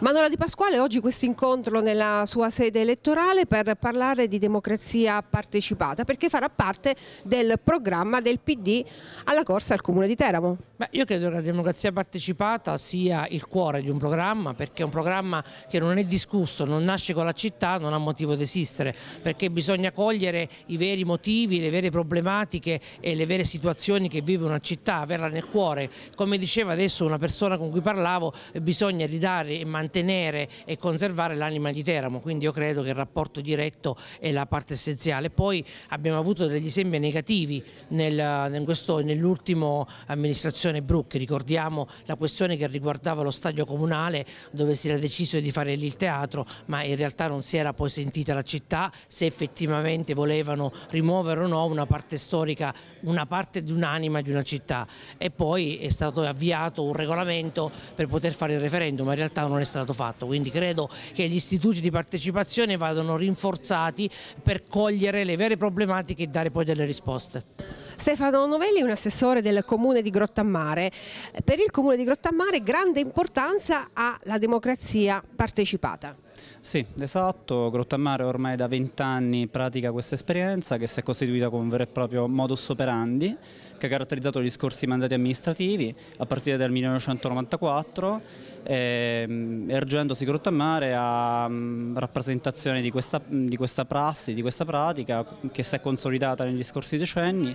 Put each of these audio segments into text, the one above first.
Manuela Di Pasquale, oggi questo incontro nella sua sede elettorale per parlare di democrazia partecipata perché farà parte del programma del PD alla corsa al Comune di Teramo. Beh, io credo che la democrazia partecipata sia il cuore di un programma perché è un programma che non è discusso, non nasce con la città, non ha motivo di esistere perché bisogna cogliere i veri motivi, le vere problematiche e le vere situazioni che vive una città, averla nel cuore. Come diceva adesso una persona con cui parlavo, bisogna ridare e mantenere mantenere e conservare l'anima di Teramo, quindi io credo che il rapporto diretto è la parte essenziale. Poi abbiamo avuto degli esempi negativi nell'ultima amministrazione Bruck, ricordiamo la questione che riguardava lo stadio comunale dove si era deciso di fare lì il teatro, ma in realtà non si era poi sentita la città se effettivamente volevano rimuovere o no una parte storica, una parte di un'anima di una città e poi è stato avviato un regolamento per poter fare il referendum, ma in realtà non è stato stato fatto, quindi credo che gli istituti di partecipazione vadano rinforzati per cogliere le vere problematiche e dare poi delle risposte. Stefano Novelli è un assessore del comune di Grottammare. Per il comune di Grottammare grande importanza ha la democrazia partecipata. Sì, esatto, Grottammare ormai da vent'anni pratica questa esperienza che si è costituita con un vero e proprio modus operandi che ha caratterizzato gli scorsi mandati amministrativi a partire dal 1994 ehm, ergendosi Grottammare a mh, mm, rappresentazione di questa, di questa prassi, di questa pratica che si è consolidata negli scorsi decenni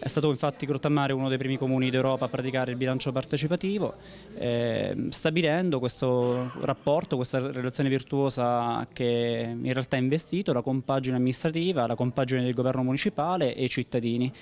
è stato infatti Grottammare uno dei primi comuni d'Europa a praticare il bilancio partecipativo, eh, stabilendo questo rapporto, questa relazione virtuosa che in realtà ha investito la compagine amministrativa, la compagine del governo municipale e i cittadini.